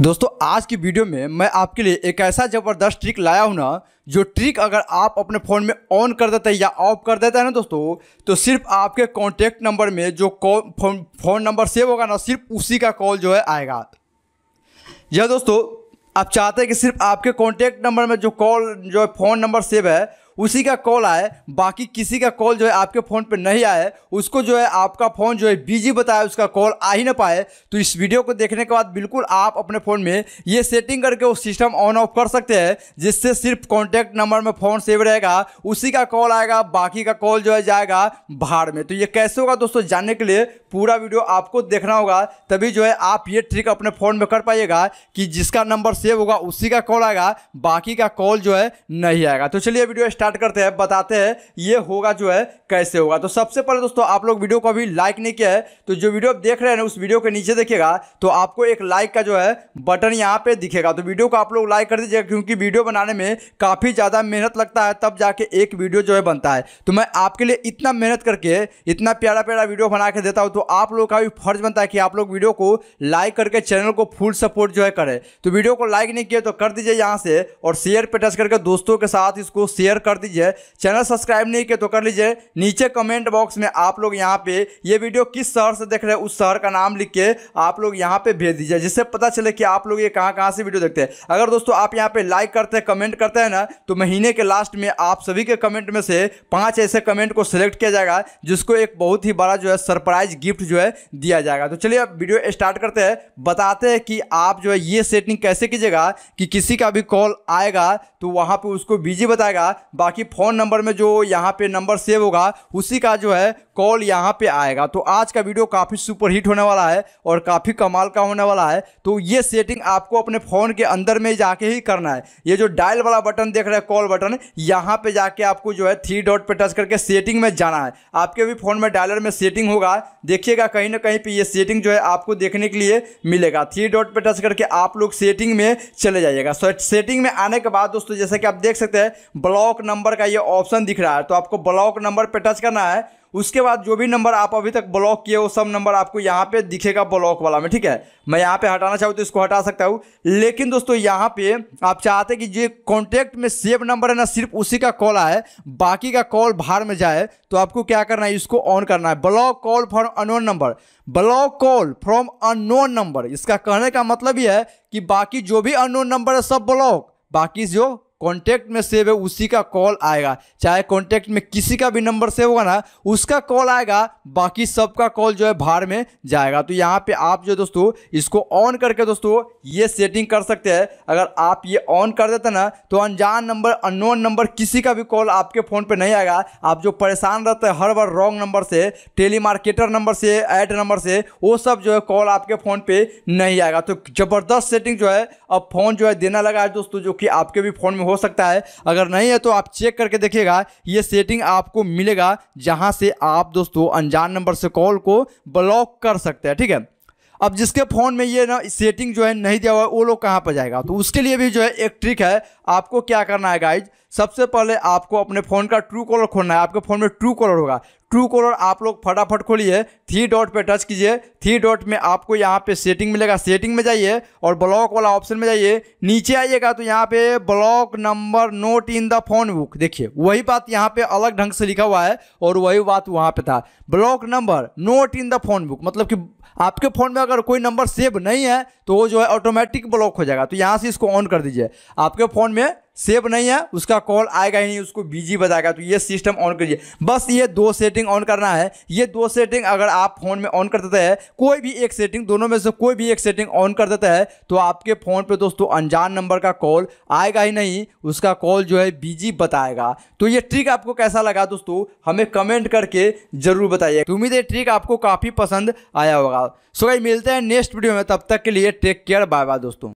दोस्तों आज की वीडियो में मैं आपके लिए एक ऐसा ज़बरदस्त ट्रिक लाया हूँ ना जो ट्रिक अगर आप अपने फ़ोन में ऑन कर देते हैं या ऑफ कर देते हैं ना दोस्तों तो सिर्फ आपके कॉन्टैक्ट नंबर में जो फोन फोन नंबर सेव होगा ना सिर्फ उसी का कॉल जो है आएगा या दोस्तों आप चाहते हैं कि सिर्फ आपके कॉन्टैक्ट नंबर में जो कॉल जो है फ़ोन नंबर सेव है उसी का कॉल आए बाकी किसी का कॉल जो है आपके फ़ोन पर नहीं आए उसको जो है आपका फ़ोन जो है बिजी बताए उसका कॉल आ ही ना पाए तो इस वीडियो को देखने के बाद बिल्कुल आप अपने फ़ोन में ये सेटिंग करके वो सिस्टम ऑन ऑफ कर सकते हैं जिससे सिर्फ कॉन्टैक्ट नंबर में फ़ोन सेव रहेगा उसी का कॉल आएगा बाकी का कॉल जो है जाएगा बाहर में तो ये कैसे होगा दोस्तों जानने के लिए पूरा वीडियो आपको देखना होगा तभी जो है आप ये ट्रिक अपने फ़ोन में कर पाइएगा कि जिसका नंबर सेव होगा उसी का कॉल आएगा बाकी का कॉल जो है नहीं आएगा तो चलिए वीडियो स्टार्ट स्टार्ट करते हैं बताते हैं ये होगा जो है कैसे होगा तो सबसे पहले दोस्तों आप लोग वीडियो को अभी लाइक नहीं किया है तो जो वीडियो आप देख रहे हैं ना उस वीडियो के नीचे देखिएगा तो आपको एक लाइक का जो है बटन यहाँ पे दिखेगा तो वीडियो को आप लोग लाइक कर दीजिएगा क्योंकि वीडियो बनाने में काफ़ी ज़्यादा मेहनत लगता है तब जाके एक वीडियो जो है बनता है तो मैं आपके लिए इतना मेहनत करके इतना प्यारा प्यारा वीडियो बना के देता हूँ तो आप लोग का भी फर्ज बनता है कि आप लोग वीडियो को लाइक करके चैनल को फुल सपोर्ट जो है करें तो वीडियो को लाइक नहीं किया तो कर दीजिए यहाँ से और शेयर पे टच करके दोस्तों के साथ इसको शेयर कर कर दीजिए चैनल सब्सक्राइब नहीं किया तो कर लीजिए नीचे कमेंट बॉक्स में आप लोग यहाँ पे ये वीडियो किस शहर से देख रहे हैं उस शहर का नाम लिख के आप लोग यहाँ पे भेज दीजिए जिससे पता चले कि आप लोग ये कहाँ कहाँ से वीडियो देखते हैं अगर दोस्तों आप यहाँ पे लाइक करते हैं कमेंट करते हैं ना तो महीने के लास्ट में आप सभी के कमेंट में से पाँच ऐसे कमेंट को सिलेक्ट किया जाएगा जिसको एक बहुत ही बड़ा जो है सरप्राइज गिफ्ट जो है दिया जाएगा तो चलिए अब वीडियो स्टार्ट करते हैं बताते हैं कि आप जो है ये सेटिंग कैसे कीजिएगा कि किसी का भी कॉल आएगा तो वहाँ पर उसको बिजी बताएगा बाकी फ़ोन नंबर में जो यहाँ पे नंबर सेव होगा उसी का जो है कॉल यहाँ पे आएगा तो आज का वीडियो काफ़ी सुपर हिट होने वाला है और काफ़ी कमाल का होने वाला है तो ये सेटिंग आपको अपने फ़ोन के अंदर में जाके ही करना है ये जो डायल वाला बटन देख रहे हैं कॉल बटन यहाँ पे जाके आपको जो है थ्री डॉट पे टच करके सेटिंग में जाना है आपके भी फ़ोन में डायलर में सेटिंग होगा देखिएगा कहीं ना कहीं पर ये सेटिंग जो है आपको देखने के लिए मिलेगा थ्री डॉट पर टच करके आप लोग सेटिंग में चले जाइएगा सेटिंग में आने के बाद दोस्तों जैसे कि आप देख सकते हैं ब्लॉक नंबर नंबर का ये ऑप्शन दिख रहा है तो आपको ब्लॉक नंबर पे टच करना है उसके बाद जो भी नंबर आप अभी तक ब्लॉक किए वो सब नंबर आपको यहाँ पे दिखेगा ब्लॉक वाला में ठीक है मैं यहाँ पे हटाना चाहूँ तो इसको हटा सकता हूँ लेकिन दोस्तों यहाँ पे आप चाहते हैं कि जो कॉन्टैक्ट में सेव नंबर है ना सिर्फ उसी का कॉल आए बाकी का कॉल बाहर में जाए तो आपको क्या करना है इसको ऑन करना है block call for unknown number block call from unknown number इसका कहने का मतलब यह है कि बाकी जो भी अनोन नंबर है सब ब्लॉक बाकी जो कॉन्टैक्ट में सेव है उसी का कॉल आएगा चाहे कॉन्टैक्ट में किसी का भी नंबर सेव होगा ना उसका कॉल आएगा बाकी सबका कॉल जो है बाहर में जाएगा तो यहाँ पे आप जो दोस्तों इसको ऑन करके दोस्तों ये सेटिंग कर सकते हैं अगर आप ये ऑन कर देते ना तो अनजान नंबर अननोन नंबर किसी का भी कॉल आपके फ़ोन पर नहीं आएगा आप जो परेशान रहते हैं हर बार रॉन्ग नंबर से टेली नंबर से एड नंबर से वो सब जो है कॉल आपके फ़ोन पर नहीं आएगा तो ज़बरदस्त सेटिंग जो है अब फ़ोन जो है देना लगा है दोस्तों जो कि आपके भी फ़ोन में हो सकता है अगर नहीं है तो आप चेक करके देखिएगा ये सेटिंग आपको मिलेगा जहाँ से आप दोस्तों अनजान नंबर से कॉल को ब्लॉक कर सकते हैं ठीक है अब जिसके फ़ोन में ये ना सेटिंग जो है नहीं दिया हुआ है वो लोग कहाँ पर जाएगा तो उसके लिए भी जो है एक ट्रिक है आपको क्या करना है गाइज सबसे पहले आपको अपने फ़ोन का ट्रू कॉलर खोलना है आपके फ़ोन में ट्रू कॉलर होगा ट्रू कॉलर आप लोग फटाफट खोलिए थ्री डॉट पे टच कीजिए थ्री डॉट में आपको यहाँ पे सेटिंग मिलेगा सेटिंग में जाइए और ब्लॉक वाला ऑप्शन में जाइए नीचे आइएगा तो यहाँ पे block number not in the phone book देखिए वही बात यहाँ पे अलग ढंग से लिखा हुआ है और वही बात वहाँ पे था block number not in the phone book मतलब कि आपके फ़ोन में अगर कोई नंबर सेव नहीं है तो वो जो है ऑटोमेटिक ब्लॉक हो जाएगा तो यहाँ से इसको ऑन कर दीजिए आपके फ़ोन में सेव नहीं है उसका कॉल आएगा ही नहीं उसको बिजी बताएगा तो ये सिस्टम ऑन करिए बस ये दो सेटिंग ऑन करना है ये दो सेटिंग अगर आप फ़ोन में ऑन कर देते हैं कोई भी एक सेटिंग दोनों में से कोई भी एक सेटिंग ऑन कर देते हैं तो आपके फ़ोन पे दोस्तों अनजान नंबर का कॉल आएगा ही नहीं उसका कॉल जो है बिजी बताएगा तो ये ट्रिक आपको कैसा लगा दोस्तों हमें कमेंट करके ज़रूर बताइए तो उम्मीद है ट्रिक आपको काफ़ी पसंद आया होगा सो भाई मिलते हैं नेक्स्ट वीडियो में तब तक के लिए टेक केयर बाय बाय दोस्तों